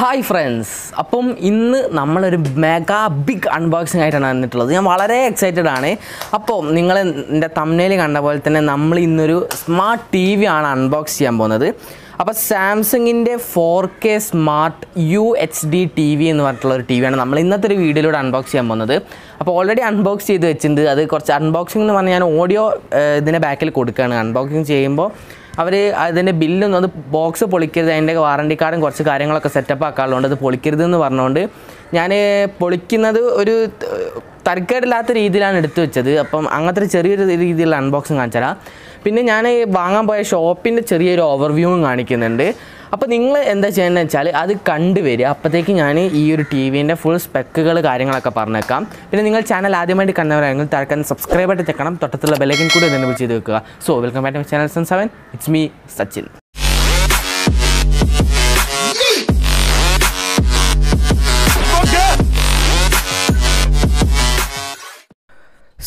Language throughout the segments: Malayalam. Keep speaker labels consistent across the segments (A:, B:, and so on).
A: ഹായ് ഫ്രണ്ട്സ് അപ്പം ഇന്ന് നമ്മളൊരു മെഗാ ബിഗ് അൺബോക്സിംഗ് ആയിട്ടാണ് വന്നിട്ടുള്ളത് ഞാൻ വളരെ എക്സൈറ്റഡ് ആണ് അപ്പോൾ നിങ്ങൾ എൻ്റെ തമ്മിൽ കണ്ട പോലെ തന്നെ നമ്മൾ ഇന്നൊരു സ്മാർട്ട് ടി വി ആണ് അൺബോക്സ് ചെയ്യാൻ പോകുന്നത് അപ്പോൾ സാംസങ്ങിൻ്റെ four K smart U H D T V എന്ന് പറഞ്ഞിട്ടുള്ള ഒരു ടി വിയാണ് നമ്മൾ ഇന്നത്തെ ഒരു വീഡിയോയിലൂടെ അൺബോക്സ് ചെയ്യാൻ പോകുന്നത് അപ്പോൾ ഓൾറെഡി അൺബോക്സ് ചെയ്ത് വെച്ചിട്ടുണ്ട് അത് കുറച്ച് അൺബോക്സിംഗ് എന്ന് പറഞ്ഞാൽ ഞാൻ ഓഡിയോ ഇതിൻ്റെ ബാക്കിൽ കൊടുക്കുകയാണ് അൺബോക്സിങ് ചെയ്യുമ്പോൾ അവർ അതിൻ്റെ ബില്ലൊന്നും അത് ബോക്സ് പൊളിക്കരുത് അതിൻ്റെ വാറണ്ടി കാർഡും കുറച്ച് കാര്യങ്ങളൊക്കെ സെറ്റപ്പ് ആക്കാറുള്ളത് അത് പൊളിക്കരുത് എന്ന് പറഞ്ഞുകൊണ്ട് ഞാൻ പൊളിക്കുന്നത് ഒരു തരക്കേടില്ലാത്ത രീതിയിലാണ് എടുത്തു വെച്ചത് അപ്പം അങ്ങനത്തെ ചെറിയൊരു രീതിയിലുള്ള അൺബോക്സിങ് കാണിച്ചാൽ പിന്നെ ഞാൻ വാങ്ങാൻ പോയ ഷോപ്പിൻ്റെ ചെറിയൊരു ഓവർവ്യൂവും കാണിക്കുന്നുണ്ട് അപ്പോൾ നിങ്ങൾ എന്താ ചെയ്യേണ്ടത് വെച്ചാൽ അത് കണ്ടുവരിക അപ്പോഴത്തേക്ക് ഞാൻ ഈ ഒരു ടി വിൻ്റെ ഫുൾ സ്പെക്കുകൾ കാര്യങ്ങളൊക്കെ പറഞ്ഞേക്കാം പിന്നെ നിങ്ങൾ ചാനൽ ആദ്യമായിട്ട് കണ്ടവരായിരുന്നു തൽക്കാലം സബ്സ്ക്രൈബ് ആയിട്ട് തെക്കണം തൊട്ടത്തുള്ള ബെലൈക്കൻ കൂടി എന്നെ ചെയ്ത് വെക്കുക so welcome back my channel seven it's me Sachin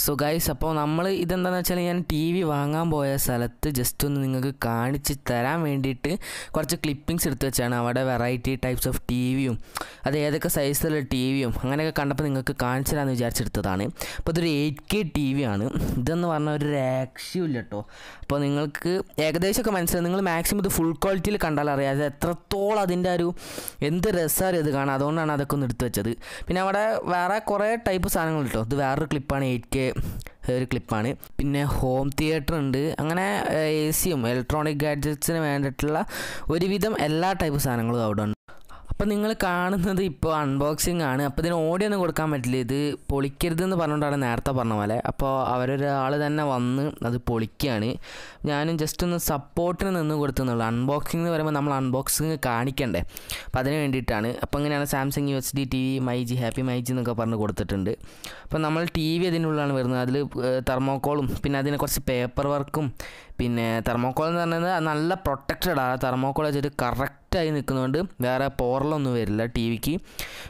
A: so guys അപ്പോൾ നമ്മൾ ഇതെന്താണെന്ന് വെച്ചാൽ ഞാൻ ടി വി വാങ്ങാൻ പോയ സ്ഥലത്ത് ജസ്റ്റ് ഒന്ന് നിങ്ങൾക്ക് കാണിച്ച് തരാൻ വേണ്ടിയിട്ട് കുറച്ച് ക്ലിപ്പിങ്സ് എടുത്ത് വെച്ചാണ് അവിടെ വെറൈറ്റി ടൈപ്സ് ഓഫ് ടി വിയും അത് ഏതൊക്കെ സൈസിലുള്ള ടി വിയും അങ്ങനെയൊക്കെ കണ്ടപ്പോൾ നിങ്ങൾക്ക് കാണിച്ചു തരാമെന്ന് വിചാരിച്ചെടുത്തതാണ് അപ്പോൾ ഇതൊരു എയ്റ്റ് കെ ടി വി ആണ് ഇതെന്ന് പറഞ്ഞാൽ ഒരു രക്ഷയും ഇല്ല കേട്ടോ അപ്പോൾ നിങ്ങൾക്ക് ഏകദേശമൊക്കെ മനസ്സിലായി നിങ്ങൾ മാക്സിമം ഇത് ഫുൾ ക്വാളിറ്റിയിൽ കണ്ടാൽ അറിയാം അത് എത്രത്തോളം അതിൻ്റെ ഒരു എന്ത് രസമാണ് ഇത് കാണാം അതുകൊണ്ടാണ് അതൊക്കെ ഒന്ന് എടുത്ത് വെച്ചത് പിന്നെ അവിടെ വേറെ കുറേ ടൈപ്പ് സാധനങ്ങൾ കേട്ടോ ഇത് വേറൊരു ക്ലിപ്പാണ് എയ്റ്റ് കെ ഒരു ക്ലിപ്പാണ് പിന്നെ ഹോം തിയേറ്റർ ഉണ്ട് അങ്ങനെ എ സിയും ഇലക്ട്രോണിക് ഗാഡ്ജറ്റ്സിന് വേണ്ടിയിട്ടുള്ള ഒരുവിധം എല്ലാ ടൈപ്പ് സാധനങ്ങളും അവിടെ ഉണ്ട് അപ്പോൾ നിങ്ങൾ കാണുന്നത് ഇപ്പോൾ അൺബോക്സിങ് ആണ് അപ്പോൾ ഇതിന് ഒന്നും കൊടുക്കാൻ പറ്റില്ല ഇത് പൊളിക്കരുതെന്ന് പറഞ്ഞുകൊണ്ടാണ് നേരത്തെ പറഞ്ഞ പോലെ അപ്പോൾ അവരൊരാൾ തന്നെ വന്ന് അത് പൊളിക്കുകയാണ് ഞാനും ജസ്റ്റ് ഒന്ന് സപ്പോർട്ടിന് നിന്ന് കൊടുത്തുന്നുള്ളൂ അൺബോക്സിംഗ് എന്ന് പറയുമ്പോൾ നമ്മൾ അൺബോക്സിങ് കാണിക്കണ്ടേ അപ്പം അതിന് വേണ്ടിയിട്ടാണ് അപ്പോൾ ഇങ്ങനെയാണ് Samsung U S D T V my G happy my G എന്നൊക്കെ പറഞ്ഞ് കൊടുത്തിട്ടുണ്ട് അപ്പോൾ നമ്മൾ ടി വി അതിനുള്ളിലാണ് വരുന്നത് അതിൽ തെർമോക്കോളും പിന്നെ അതിനെ കുറച്ച് പേപ്പർ വർക്കും പിന്നെ തെർമോക്കോൾ എന്ന് പറയുന്നത് നല്ല പ്രൊട്ടക്റ്റഡാണ് തെർമോക്കോൾ വെച്ചിട്ട് കറക്റ്റായി നിൽക്കുന്നതുകൊണ്ട് വേറെ പോറലൊന്നും വരില്ല ടി വിക്ക്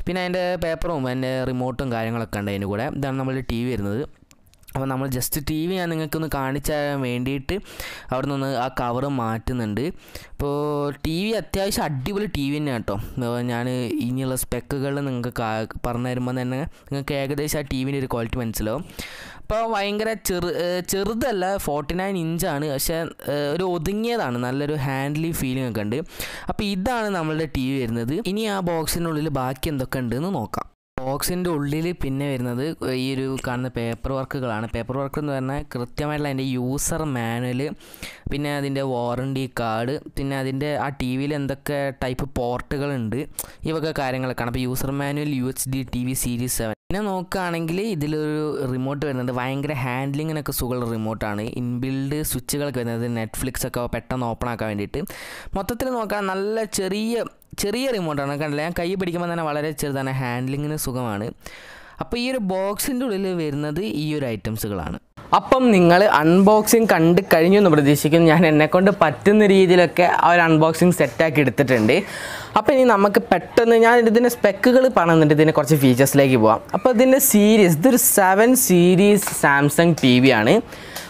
A: പിന്നെ അതിൻ്റെ പേപ്പറും അതിൻ്റെ റിമോട്ടും കാര്യങ്ങളൊക്കെ ഉണ്ട് അതിൻ്റെ കൂടെ ഇതാണ് നമ്മളുടെ ടി വി വരുന്നത് അപ്പോൾ നമ്മൾ ജസ്റ്റ് ടി വി ഞാൻ നിങ്ങൾക്കൊന്ന് കാണിച്ചു തരാൻ വേണ്ടിയിട്ട് അവിടെ നിന്ന് ആ കവർ മാറ്റുന്നുണ്ട് അപ്പോൾ ടി വി അത്യാവശ്യം അടിപൊളി ടി വി തന്നെയാണ് കേട്ടോ ഞാൻ ഇനിയുള്ള സ്പെക്കുകൾ നിങ്ങൾക്ക് പറഞ്ഞു തരുമ്പോൾ തന്നെ നിങ്ങൾക്ക് ഏകദേശം ആ ടി വിൻ്റെ ഒരു ക്വാളിറ്റി മനസ്സിലാവും അപ്പോൾ ഭയങ്കര ചെറു ചെറുതല്ല ഫോർട്ടി നയൻ ഇഞ്ചാണ് പക്ഷേ ഒരു ഒതുങ്ങിയതാണ് നല്ലൊരു ഹാൻഡ്ലി ഫീലിംഗ് ഒക്കെ ഉണ്ട് അപ്പോൾ ഇതാണ് നമ്മളുടെ ടി വി വരുന്നത് ഇനി ആ ബോക്സിനുള്ളിൽ ബാക്കി എന്തൊക്കെ ഉണ്ടെന്ന് നോക്കാം ബോക്സിൻ്റെ ഉള്ളിൽ പിന്നെ വരുന്നത് ഈ ഒരു കാണുന്ന പേപ്പർ വർക്കുകളാണ് പേപ്പർ വർക്ക് എന്ന് പറഞ്ഞാൽ കൃത്യമായിട്ടുള്ള അതിൻ്റെ യൂസർ മാനുവൽ പിന്നെ അതിൻ്റെ വാറണ്ടി കാർഡ് പിന്നെ അതിൻ്റെ ആ ടി വിയിൽ എന്തൊക്കെ ടൈപ്പ് പോർട്ടുകളുണ്ട് ഇവയൊക്കെ കാര്യങ്ങളൊക്കെയാണ് അപ്പോൾ user manual U H D T V series seven പിന്നെ നോക്കുകയാണെങ്കിൽ ഇതിലൊരു റിമോട്ട് വരുന്നുണ്ട് ഭയങ്കര ഹാൻഡ്ലിങ്ങിനൊക്കെ സുഖമുള്ള റിമോട്ടാണ് ഇൻബിൽഡ് സ്വിച്ചുകളൊക്കെ വരുന്നത് നെറ്റ്ഫ്ലിക്സ് ഒക്കെ പെട്ടെന്ന് ഓപ്പൺ ആക്കാൻ വേണ്ടിയിട്ട് മൊത്തത്തിൽ നോക്കാൻ നല്ല ചെറിയ ചെറിയ റിമോട്ടാണ് കണ്ടില്ല ഞാൻ കൈ പിടിക്കുമ്പോൾ തന്നെ വളരെ ചെറുതാണ് ഹാൻഡ്ലിങ്ങിന് സുഖമാണ് അപ്പോൾ ഈ ഒരു ബോക്സിൻ്റെ ഉള്ളിൽ വരുന്നത് ഈ ഒരു ഐറ്റംസുകളാണ് അപ്പം നിങ്ങൾ അൺബോക്സിങ് കണ്ട് കഴിഞ്ഞു എന്ന് പ്രതീക്ഷിക്കുന്നു ഞാൻ എന്നെക്കൊണ്ട് പറ്റുന്ന രീതിയിലൊക്കെ ആ ഒരു അൺബോക്സിങ് സെറ്റാക്കി എടുത്തിട്ടുണ്ട് അപ്പോൾ ഇനി നമുക്ക് പെട്ടെന്ന് ഞാൻ ഇതിൻ്റെ സ്പെക്കുകൾ പറയുന്നുണ്ട് ഇതിൻ്റെ കുറച്ച് ഫീച്ചേഴ്സിലേക്ക് പോവാം അപ്പോൾ ഇതിൻ്റെ സീരീസ് ഇതൊരു seven series Samsung T V ആണ്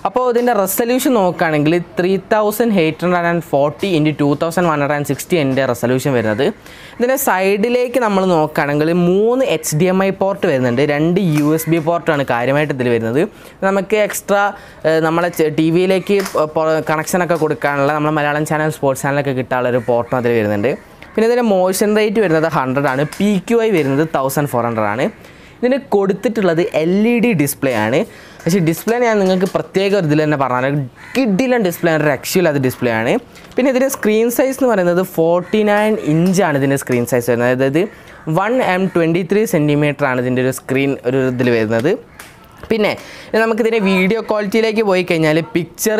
A: അപ്പോൾ ഇതിൻ്റെ റെസൊല്യൂഷൻ നോക്കുകയാണെങ്കിൽ three thousand eight hundred and forty into two thousand one hundred and sixty എൻ്റെ റെസൊല്യൂഷൻ വരുന്നത് ഇതിൻ്റെ സൈഡിലേക്ക് നമ്മൾ നോക്കുകയാണെങ്കിൽ മൂന്ന് H D M I port വരുന്നുണ്ട് രണ്ട് യു എസ് ബി പോർട്ടാണ് കാര്യമായിട്ട് ഇതിൽ വരുന്നത് നമുക്ക് എക്സ്ട്രാ നമ്മളെ ടി വിയിലേക്ക് കണക്ഷനൊക്കെ കൊടുക്കാനുള്ള നമ്മളെ മലയാളം ചാനൽ സ്പോർട്സ് ചാനലൊക്കെ കിട്ടാനുള്ള ഒരു പോർട്ടും അതിൽ വരുന്നുണ്ട് പിന്നെ ഇതിൻ്റെ മോഷൻ റേറ്റ് വരുന്നത് ഹൺഡ്രഡ് ആണ് പി ക്യു ഐ വരുന്നത് തൗസൻഡ് ഫോർ ഹൺഡ്രഡ് ആണ് ഇതിന് കൊടുത്തിട്ടുള്ളത് എൽ ഇ ഡി ഡിസ്പ്ലേ ആണ് പക്ഷേ ഡിസ്പ്ലേ ഞാൻ നിങ്ങൾക്ക് പ്രത്യേക ഒരു ഇതിൽ തന്നെ പറഞ്ഞാൽ കിഡിലും ഡിസ്പ്ലേ ആണ് രക്ഷയില്ല അത് ഡിസ്പ്ലേ ആണ് പിന്നെ ഇതിൻ്റെ സ്ക്രീൻ സൈസ് എന്ന് പറയുന്നത് ഫോർട്ടി നയൻ ആണ് ഇതിൻ്റെ സ്ക്രീൻ സൈസ് വരുന്നത് അതായത് one M twenty three centimetre ആണ് ഇതിൻ്റെ ഒരു സ്ക്രീൻ ഒരു ഇതിൽ വരുന്നത് പിന്നെ നമുക്കിതിനെ വീഡിയോ ക്വാളിറ്റിയിലേക്ക് പോയി കഴിഞ്ഞാൽ പിക്ചർ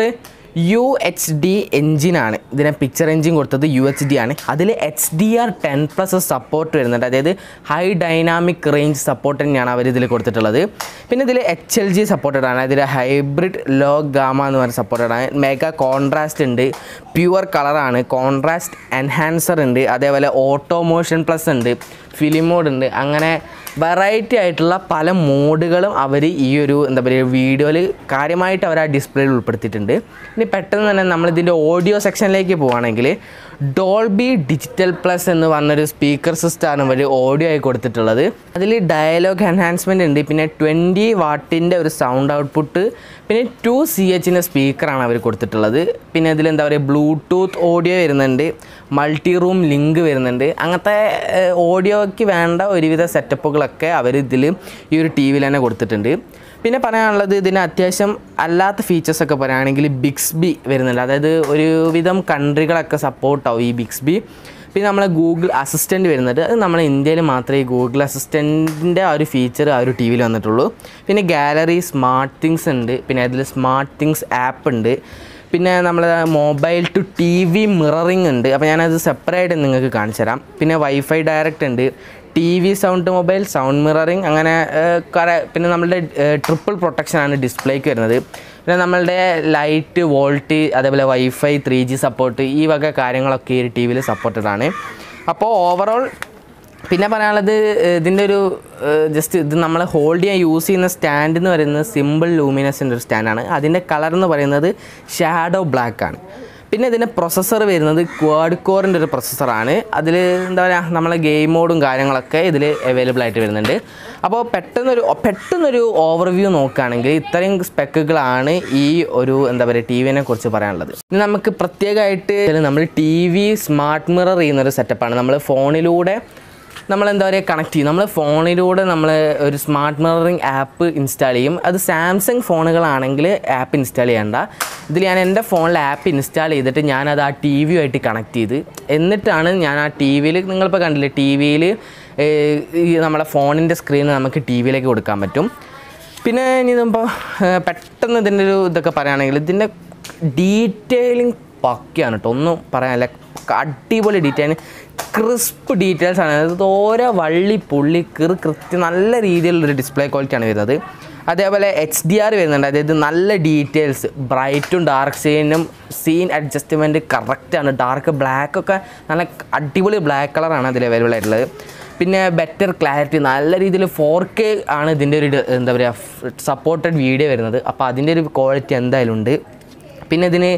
A: യു എച്ച് ഡി എൻജിനാണ് ഇതിനെ പിക്ചർ എൻജിൻ കൊടുത്തത് യു എച്ച് ഡി ആണ് അതിൽ H D R ten plus support വരുന്നുണ്ട് അതായത് ഹൈ ഡൈനാമിക് റേഞ്ച് സപ്പോർട്ട് തന്നെയാണ് അവർ ഇതിൽ കൊടുത്തിട്ടുള്ളത് പിന്നെ ഇതിൽ എച്ച് എൽ ജി സപ്പോർട്ടഡ് ആണ് അതിൽ ഹൈബ്രിഡ് ലോ ഗാമ എന്ന് പറഞ്ഞ സപ്പോർട്ടഡ് ആണ് മെഗാ കോൺട്രാസ്റ്റ് ഉണ്ട് പ്യുവർ കളറാണ് കോൺട്രാസ്റ്റ് എൻഹാൻസർ ഉണ്ട് അതേപോലെ ഓട്ടോ മോഷൻ പ്ലസ് ഉണ്ട് ഫിലിം മോഡ് ഉണ്ട് അങ്ങനെ വെറൈറ്റി ആയിട്ടുള്ള പല മോഡുകളും അവർ ഈ ഒരു എന്താ പറയുക വീഡിയോയിൽ കാര്യമായിട്ട് അവർ ആ ഡിസ്പ്ലേയിൽ ഉൾപ്പെടുത്തിയിട്ടുണ്ട് ഇനി പെട്ടെന്ന് തന്നെ നമ്മളിതിൻ്റെ ഓഡിയോ സെക്ഷനിലേക്ക് പോവുകയാണെങ്കിൽ ഡോൾബി ഡിജിറ്റൽ പ്ലസ് എന്ന് പറഞ്ഞൊരു സ്പീക്കർ സിസ്റ്റമാണ് ഇവർ ഓഡിയോ ആയി കൊടുത്തിട്ടുള്ളത് അതിൽ ഡയലോഗ് എൻഹാൻസ്മെൻറ്റ് ഉണ്ട് പിന്നെ ട്വൻറ്റി വാട്ടിൻ്റെ ഒരു സൗണ്ട് ഔട്ട്പുട്ട് പിന്നെ ടു സി എച്ചിൻ്റെ സ്പീക്കറാണ് അവർ കൊടുത്തിട്ടുള്ളത് പിന്നെ ഇതിൽ എന്താ പറയുക ബ്ലൂടൂത്ത് ഓഡിയോ വരുന്നുണ്ട് മൾട്ടി റൂം ലിങ്ക് വരുന്നുണ്ട് അങ്ങനത്തെ ഓഡിയോയ്ക്ക് വേണ്ട ഒരുവിധ സെറ്റപ്പുകളൊക്കെ അവർ ഇതിൽ ഈ ഒരു ടി വിയിൽ തന്നെ കൊടുത്തിട്ടുണ്ട് പിന്നെ പറയാനുള്ളത് ഇതിന് അത്യാവശ്യം അല്ലാത്ത ഫീച്ചേഴ്സൊക്കെ പറയുകയാണെങ്കിൽ ബി വരുന്നുണ്ട് അതായത് ഒരുവിധം കൺട്രികളൊക്കെ സപ്പോർട്ടാവും ഈ ബി പിന്നെ നമ്മളെ ഗൂഗിൾ അസിസ്റ്റൻറ്റ് വരുന്നത് അത് നമ്മളെ ഇന്ത്യയിൽ മാത്രമേ ഈ ഗൂഗിൾ അസിസ്റ്റൻറ്റിൻ്റെ ആ ഒരു ഫീച്ചർ ആ ഒരു ടി വിയിൽ വന്നിട്ടുള്ളൂ പിന്നെ ഗാലറി സ്മാർട്ട് തിങ്സ് ഉണ്ട് പിന്നെ അതിൽ സ്മാർട്ട് തിങ്സ് ആപ്പ് ഉണ്ട് പിന്നെ നമ്മളെ mobile to T V mirroring ഉണ്ട് അപ്പോൾ ഞാനത് സെപ്പറേറ്റ് നിങ്ങൾക്ക് കാണിച്ചു തരാം പിന്നെ വൈഫൈ ഡയറക്റ്റ് ഉണ്ട് T V sound mobile sound mirroring അങ്ങനെ പിന്നെ നമ്മളുടെ ട്രിപ്പിൾ പ്രൊട്ടക്ഷനാണ് ഡിസ്പ്ലേക്ക് വരുന്നത് പിന്നെ നമ്മളുടെ ലൈറ്റ് വോൾട്ട് അതേപോലെ വൈഫൈ ത്രീ ജി സപ്പോർട്ട് ഈ വക കാര്യങ്ങളൊക്കെ ഈ ടി വിയിൽ സപ്പോർട്ടഡ് ആണ് അപ്പോൾ ഓവറോൾ പിന്നെ പറയാനുള്ളത് ഇതിൻ്റെ ഒരു ജസ്റ്റ് ഇത് നമ്മൾ ഹോൾഡ് ചെയ്യാൻ യൂസ് ചെയ്യുന്ന സ്റ്റാൻഡ് എന്ന് പറയുന്നത് സിമ്പിൾ ലൂമിനസിൻ്റെ ഒരു സ്റ്റാൻഡാണ് അതിൻ്റെ കളർ എന്ന് പറയുന്നത് ഷാഡോ ബ്ലാക്ക് ആണ് പിന്നെ ഇതിൻ്റെ പ്രൊസസ്സർ വരുന്നത് ക്വാഡ് കോറിൻ്റെ ഒരു പ്രൊസസ്സറാണ് അതിൽ എന്താ പറയുക നമ്മളെ ഗെയിം മോഡും കാര്യങ്ങളൊക്കെ ഇതിൽ അവൈലബിൾ ആയിട്ട് വരുന്നുണ്ട് അപ്പോൾ പെട്ടെന്നൊരു പെട്ടെന്നൊരു ഓവർവ്യൂ നോക്കുകയാണെങ്കിൽ ഇത്രയും സ്പെക്കുകളാണ് ഈ ഒരു എന്താ പറയുക ടി വിനെ കുറിച്ച് പറയാനുള്ളത് ഇനി നമുക്ക് പ്രത്യേകമായിട്ട് നമ്മൾ ടി വി സ്മാർട്ട് മിറർ ചെയ്യുന്നൊരു സെറ്റപ്പാണ് നമ്മൾ ഫോണിലൂടെ നമ്മൾ എന്താ പറയുക കണക്ട് ചെയ്യും നമ്മൾ ഫോണിലൂടെ നമ്മൾ ഒരു സ്മാർട്ട് മിററിംഗ് ആപ്പ് ഇൻസ്റ്റാൾ ചെയ്യും അത് സാംസങ് ഫോണുകളാണെങ്കിൽ ആപ്പ് ഇൻസ്റ്റാൾ ചെയ്യേണ്ട ഇതിൽ ഞാൻ എൻ്റെ ഫോണിൽ ആപ്പ് ഇൻസ്റ്റാൾ ചെയ്തിട്ട് ഞാനത് ആ ടി വിയുമായിട്ട് കണക്ട് ചെയ്ത് എന്നിട്ടാണ് ഞാൻ ആ ടി വിയിൽ നിങ്ങളിപ്പോൾ കണ്ടില്ലേ ടി വിയിൽ നമ്മളെ ഫോണിൻ്റെ സ്ക്രീൻ നമുക്ക് ടി വിയിലേക്ക് കൊടുക്കാൻ പറ്റും പിന്നെ ഇനി ഇതിപ്പോൾ പെട്ടെന്ന് ഇതിൻ്റെ ഒരു ഇതൊക്കെ പറയുകയാണെങ്കിൽ ഇതിൻ്റെ ഡീറ്റെയിലിംഗ് പക്കയാണ് കേട്ടോ ഒന്നും പറയാനില്ല അടിപൊളി ഡീറ്റെയിൽ ക്രിസ്പ് ഡീറ്റെയിൽസ് ആണ് അതായത് ഓരോ വള്ളി പുള്ളി കിറ് കൃത്യം നല്ല രീതിയിലുള്ളൊരു ഡിസ്പ്ലേ ക്വാളിറ്റിയാണ് വരുന്നത് അതേപോലെ എച്ച് ഡി ആർ വരുന്നുണ്ട് അതായത് നല്ല ഡീറ്റെയിൽസ് ബ്രൈറ്റും ഡാർക്ക് സീനും സീൻ അഡ്ജസ്റ്റ്മെൻറ്റ് കറക്റ്റാണ് ഡാർക്ക് ബ്ലാക്ക് ഒക്കെ നല്ല അടിപൊളി ബ്ലാക്ക് കളറാണ് അതിൽ അവൈലബിൾ ആയിട്ടുള്ളത് പിന്നെ ബെറ്റർ ക്ലാരിറ്റി നല്ല രീതിയിൽ ഫോർ കെ ആണ് ഇതിൻ്റെ ഒരു എന്താ പറയുക സപ്പോർട്ടഡ് വീഡിയോ വരുന്നത് അപ്പോൾ അതിൻ്റെ ഒരു ക്വാളിറ്റി എന്തായാലും ഉണ്ട് പിന്നെ ഇതിന്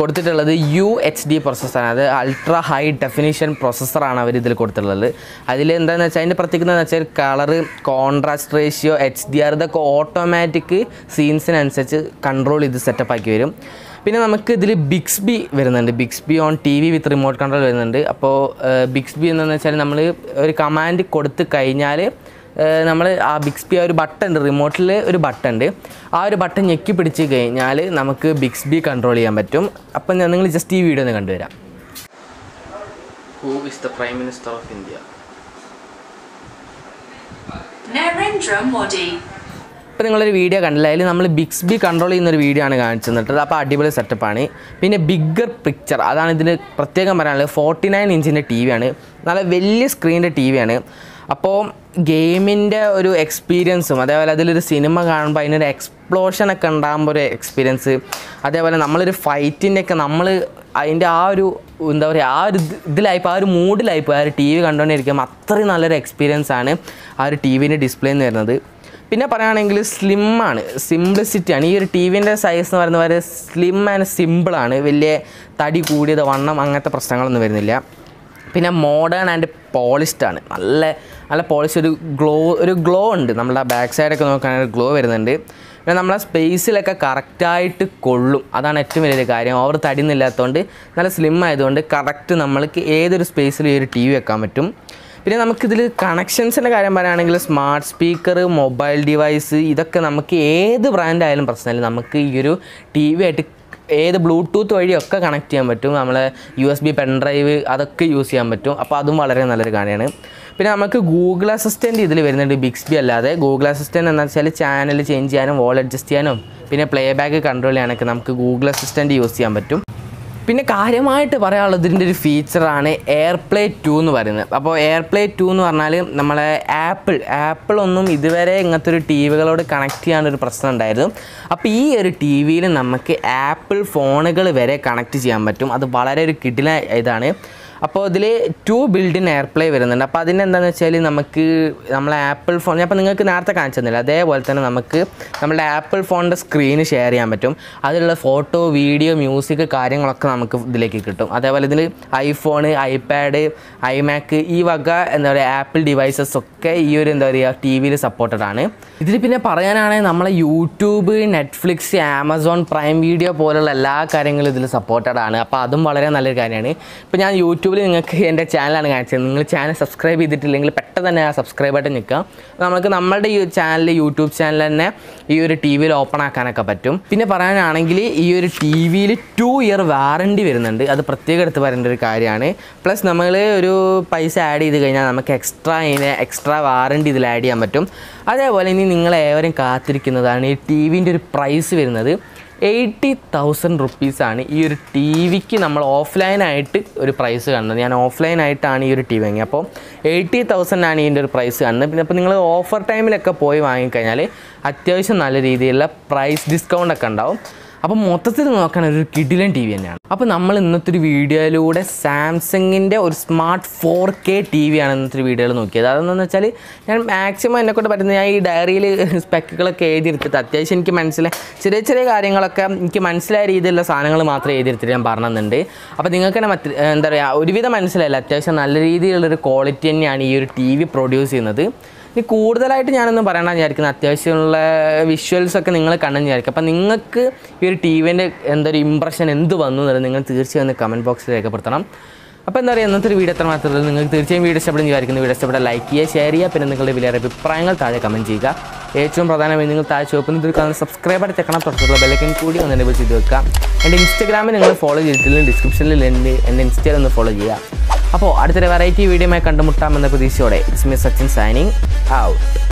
A: കൊടുത്തിട്ടുള്ളത് യു എച്ച് ഡി പ്രൊസസ്സറാണ് അത് അൾട്രാ ഹൈ ഡെഫിനിഷൻ പ്രൊസസ്സറാണ് അവർ ഇതിൽ കൊടുത്തിട്ടുള്ളത് അതിൽ എന്താണെന്ന് വെച്ചാൽ അതിൻ്റെ പ്രത്യേകത എന്ന് വെച്ചാൽ colour contrast ratio H D R ഇതൊക്കെ ഓട്ടോമാറ്റിക് സീൻസിനനുസരിച്ച് കൺട്രോൾ ചെയ്ത് സെറ്റപ്പ് ആക്കി വരും പിന്നെ നമുക്ക് ഇതിൽ ബി വരുന്നുണ്ട് B on T V with remote control വരുന്നുണ്ട് അപ്പോൾ ബി എന്താണെന്ന് വെച്ചാൽ നമ്മൾ ഒരു കമാൻഡ് കൊടുത്തു കഴിഞ്ഞാൽ നമ്മൾ ആ ബിക്സ്ബി ആ ഒരു ബട്ടൺ ഉണ്ട് റിമോട്ടിൽ ഒരു ബട്ടൺ ഉണ്ട് ആ ഒരു ബട്ടൺ ഞെക്കി പിടിച്ച് കഴിഞ്ഞാൽ നമുക്ക് ബിക്സ്ബി കൺട്രോൾ ചെയ്യാൻ പറ്റും അപ്പം ഞാൻ നിങ്ങൾ ജസ്റ്റ് ഈ വീഡിയോ ഒന്ന് കണ്ടുവരാം who is the prime minister of India Narendra നിങ്ങളൊരു വീഡിയോ കണ്ടില്ല അതിൽ നമ്മൾ ബിക്സ്ബി കൺട്രോൾ ചെയ്യുന്ന ഒരു വീഡിയോ ആണ് കാണിച്ചു തന്നിട്ടത് അപ്പോൾ അടിപൊളി സെറ്റപ്പാണ് പിന്നെ ബിഗ്ഗർ പിക്ചർ അതാണ് ഇതിന് പ്രത്യേകം പറയാനുള്ളത് ഫോർട്ടി നയൻ ഇഞ്ചിൻ്റെ ടി വിയാണ് നല്ല വലിയ സ്ക്രീനിൻ്റെ ടി വിയാണ് അപ്പോൾ ഗെയിമിൻ്റെ ഒരു എക്സ്പീരിയൻസും അതേപോലെ അതിലൊരു സിനിമ കാണുമ്പോൾ അതിനൊരു എക്സ്പ്ലോഷനൊക്കെ ഉണ്ടാകുമ്പോൾ ഒരു എക്സ്പീരിയൻസ് അതേപോലെ നമ്മളൊരു ഒക്കെ നമ്മൾ അതിൻ്റെ ആ ഒരു എന്താ പറയുക ആ ഒരു ഇതിലായിപ്പോൾ ആ ഒരു മൂഡിലായിപ്പോൾ ആ ഒരു ടി വി കണ്ടുകൊണ്ടിരിക്കുമ്പോൾ അത്രയും നല്ലൊരു എക്സ്പീരിയൻസ് ആണ് ആ ഒരു ടി വിൻ്റെ ഡിസ്പ്ലേ എന്ന് വരുന്നത് പിന്നെ പറയുകയാണെങ്കിൽ സ്ലിമ്മാണ് സിംപ്ലിസിറ്റിയാണ് ഈ ഒരു ടി വിൻ്റെ സൈസ് എന്ന് പറയുന്നത് വളരെ സ്ലിം ആൻഡ് സിമ്പിളാണ് വലിയ തടി കൂടിയത് വണ്ണം അങ്ങനത്തെ പ്രശ്നങ്ങളൊന്നും വരുന്നില്ല പിന്നെ മോഡേൺ ആൻഡ് പോളിഷ്ഡ് ആണ് നല്ല നല്ല പോളിഷ് ഒരു ഗ്ലോ ഒരു ഗ്ലോ ഉണ്ട് നമ്മുടെ ബാക്ക് സൈഡൊക്കെ നോക്കുകയാണെങ്കിൽ ഗ്ലോ വരുന്നുണ്ട് പിന്നെ നമ്മളെ സ്പേസിലൊക്കെ കറക്റ്റായിട്ട് കൊള്ളും അതാണ് ഏറ്റവും വലിയൊരു കാര്യം ഓവർ തടിന്നില്ലാത്തതുകൊണ്ട് നല്ല സ്ലിം ആയതുകൊണ്ട് കറക്റ്റ് നമ്മൾക്ക് ഏതൊരു സ്പേസിലും ഈ ഒരു ടി വി വെക്കാൻ പറ്റും പിന്നെ നമുക്കിതിൽ കണക്ഷൻസിൻ്റെ കാര്യം പറയുകയാണെങ്കിൽ സ്മാർട്ട് സ്പീക്കർ മൊബൈൽ ഡിവൈസ് ഇതൊക്കെ നമുക്ക് ഏത് ബ്രാൻഡായാലും പ്രശ്നമില്ല നമുക്ക് ഈ ഒരു ടി വി ആയിട്ട് ഏത് ബ്ലൂടൂത്ത് വഴിയൊക്കെ കണക്ട് ചെയ്യാൻ പറ്റും നമ്മളെ U S B pen drive അതൊക്കെ യൂസ് ചെയ്യാൻ പറ്റും അപ്പോൾ അതും വളരെ നല്ലൊരു കാര്യമാണ് പിന്നെ നമുക്ക് ഗൂഗിൾ അസിസ്റ്റൻറ്റ് ഇതിൽ വരുന്നുണ്ട് ബിക്സ്ബി അല്ലാതെ ഗൂഗിൾ അസിസ്റ്റൻറ്റ് എന്ന് വെച്ചാൽ ചാനൽ ചേഞ്ച് ചെയ്യാനും വോൾ അഡ്ജസ്റ്റ് ചെയ്യാനും പിന്നെ പ്ലേ ബാക്ക് കൺട്രോൾ ചെയ്യാനൊക്കെ നമുക്ക് ഗൂഗിൾ അസിസ്റ്റൻറ്റ് യൂസ് ചെയ്യാൻ പറ്റും പിന്നെ കാര്യമായിട്ട് പറയാനുള്ളത് ഇതിൻ്റെ ഒരു ഫീച്ചറാണ് എയർപ്ലേ ടു എന്ന് പറയുന്നത് അപ്പോൾ എയർപ്ലേ ടു എന്ന് പറഞ്ഞാൽ നമ്മളെ ആപ്പിൾ ആപ്പിൾ ഒന്നും ഇതുവരെ ഇങ്ങനത്തെ ഒരു ടി വികളോട് കണക്ട് ചെയ്യാനൊരു പ്രശ്നം ഉണ്ടായിരുന്നു അപ്പോൾ ഈ ഒരു ടി വിയിൽ നമുക്ക് ആപ്പിൾ ഫോണുകൾ വരെ കണക്ട് ചെയ്യാൻ പറ്റും അത് വളരെ ഒരു കിടില ഇതാണ് അപ്പോൾ ഇതിൽ ടു ബിൽഡിൻ ഇൻ എയർപ്ലേ വരുന്നുണ്ട് അപ്പോൾ അതിനെന്താണെന്ന് വെച്ചാൽ നമുക്ക് നമ്മളെ ആപ്പിൾ ഫോൺ അപ്പോൾ നിങ്ങൾക്ക് നേരത്തെ കാണിച്ചു അതേപോലെ തന്നെ നമുക്ക് നമ്മുടെ ആപ്പിൾ ഫോണിൻ്റെ സ്ക്രീന് ഷെയർ ചെയ്യാൻ പറ്റും അതിലുള്ള ഫോട്ടോ വീഡിയോ മ്യൂസിക് കാര്യങ്ങളൊക്കെ നമുക്ക് ഇതിലേക്ക് കിട്ടും അതേപോലെ ഇതിൽ ഐഫോൺ ഐപാഡ് ഐമാക്ക് ഈ വക എന്താ പറയുക ആപ്പിൾ ഡിവൈസസ് ഒക്കെ ഈ ഒരു എന്താ പറയുക ടി വിയിൽ സപ്പോർട്ടഡ് ആണ് ഇതിൽ പിന്നെ പറയാനാണെങ്കിൽ നമ്മളെ YouTube Netflix Amazon prime video പോലുള്ള എല്ലാ കാര്യങ്ങളും ഇതിൽ സപ്പോർട്ടഡ് ആണ് അപ്പോൾ അതും വളരെ നല്ലൊരു കാര്യമാണ് ഇപ്പോൾ ഞാൻ യൂട്യൂബ് യൂട്യൂബിൽ നിങ്ങൾക്ക് എൻ്റെ ചാനലാണ് കാണിച്ചത് നിങ്ങൾ ചാനൽ സബ്സ്ക്രൈബ് ചെയ്തിട്ടില്ലെങ്കിൽ പെട്ടെന്ന് തന്നെ ആ സബ്സ്ക്രൈബ് ബട്ടൺ നിൽക്കുക നമുക്ക് നമ്മുടെ ഈ ചാനൽ യൂട്യൂബ് ചാനൽ തന്നെ ഈ ഒരു ടി വിയിൽ ഓപ്പൺ ആക്കാനൊക്കെ പറ്റും പിന്നെ പറയാനാണെങ്കിൽ ഈ ഒരു ടി വിയിൽ ടു ഇയർ വാറണ്ടി വരുന്നുണ്ട് അത് പ്രത്യേകം എടുത്ത് പറയേണ്ട ഒരു കാര്യമാണ് പ്ലസ് നമ്മൾ ഒരു പൈസ ആഡ് ചെയ്ത് കഴിഞ്ഞാൽ നമുക്ക് എക്സ്ട്രാ ഇതിനെ എക്സ്ട്രാ വാറണ്ടി ഇതിൽ ആഡ് ചെയ്യാൻ പറ്റും അതേപോലെ ഇനി നിങ്ങൾ ഏവരും കാത്തിരിക്കുന്നതാണ് ഈ ടി വിൻ്റെ ഒരു പ്രൈസ് വരുന്നത് എയ്റ്റി തൗസൻഡ് റുപ്പീസാണ് ഈ ഒരു ടി വിക്ക് നമ്മൾ ഓഫ്ലൈനായിട്ട് ഒരു പ്രൈസ് കാണുന്നത് ഞാൻ ഓഫ്ലൈനായിട്ടാണ് ഈ ഒരു ടി വി വാങ്ങിയത് അപ്പോൾ എയ്റ്റി തൗസൻഡാണ് ഇതിൻ്റെ ഒരു പ്രൈസ് കാണുന്നത് പിന്നെ അപ്പോൾ നിങ്ങൾ ഓഫർ ടൈമിലൊക്കെ പോയി വാങ്ങിക്കഴിഞ്ഞാൽ അത്യാവശ്യം നല്ല രീതിയിലുള്ള പ്രൈസ് ഒക്കെ ഉണ്ടാവും അപ്പം മൊത്തത്തിൽ നോക്കുകയാണെങ്കിൽ ഒരു കിടിലൻ ടി വി തന്നെയാണ് അപ്പോൾ നമ്മൾ ഇന്നത്തെ ഒരു വീഡിയോയിലൂടെ സാംസങ്ങിൻ്റെ ഒരു സ്മാർട്ട് ഫോർ കെ ടി വിയാണ് ഇന്നത്തെ ഒരു വീഡിയോയിൽ നോക്കിയത് അതെന്താണെന്ന് വെച്ചാൽ ഞാൻ മാക്സിമം എന്നെക്കൊണ്ട് പറ്റുന്ന ഞാൻ ഈ ഡയറിയിൽ സ്പെക്കുകളൊക്കെ എഴുതിയെടുത്തിട്ട് അത്യാവശ്യം എനിക്ക് മനസ്സിലായി ചെറിയ ചെറിയ കാര്യങ്ങളൊക്കെ എനിക്ക് മനസ്സിലായ രീതിയിലുള്ള സാധനങ്ങൾ മാത്രം എഴുതിയെടുത്തിട്ട് ഞാൻ പറഞ്ഞിട്ടുണ്ട് അപ്പോൾ നിങ്ങൾക്ക് തന്നെ മറ്റ് എന്താ പറയുക ഒരുവിധം മനസ്സിലായില്ല അത്യാവശ്യം നല്ല രീതിയിലുള്ളൊരു ക്വാളിറ്റി തന്നെയാണ് ഈ ഒരു ടി വി പ്രൊഡ്യൂസ് ചെയ്യുന്നത് ഇനി കൂടുതലായിട്ട് ഞാനൊന്നും പറയണമെന്ന് വിചാരിക്കുന്നത് അത്യാവശ്യമുള്ള വിഷ്വൽസ് ഒക്കെ നിങ്ങൾ കണ്ടെന്ന് വിചാരിക്കും അപ്പം നിങ്ങൾക്ക് ഈ ഒരു ടി വിൻ്റെ എന്തൊരു ഇമ്പ്രഷൻ എന്ത് വന്നു എന്നുള്ളത് നിങ്ങൾ തീർച്ചയായും ഒന്ന് കമൻറ്റ് ബോക്സിൽ രേഖപ്പെടുത്തണം അപ്പോൾ എന്താ പറയുക ഇന്നത്തെ ഒരു വീഡിയോ എത്ര മാത്രമേ നിങ്ങൾക്ക് തീർച്ചയായും വീഡിയോ ഇഷ്ടപ്പെടുന്ന വിചാരിക്കുന്നു വീഡിയോ ഇഷ്ടപ്പെട്ട ലൈക്ക് ചെയ്യുക ഷെയർ ചെയ്യുക പിന്നെ നിങ്ങളുടെ വിലയേറെ അഭിപ്രായങ്ങൾ താഴെ കമൻറ്റ് ചെയ്യുക ഏറ്റവും പ്രധാനമായി നിങ്ങൾ താഴെ ചുവപ്പിന് ഒരു സബ്സ്ക്രൈബ് ആയിട്ട് ചെക്കണം തൊട്ടുള്ള ബെല്ലക്കൻ കൂടി ഒന്ന് എനേബിൾ ചെയ്ത് വെക്കുക എൻ്റെ ഇൻസ്റ്റാഗ്രാമിൽ നിങ്ങൾ ഫോളോ ചെയ്തിട്ടില്ലെങ്കിൽ ഡിസ്ക്രിപ്ഷനിൽ എൻ്റെ എൻ്റെ ഇൻസ്റ്റയിൽ ഒന്ന് ഫോളോ ചെയ്യുക അപ്പോൾ അടുത്തൊരു വെറൈറ്റി വീഡിയോമായി കണ്ടുമുട്ടാമെന്ന പ്രതീക്ഷയോടെ it's me Sachin signing out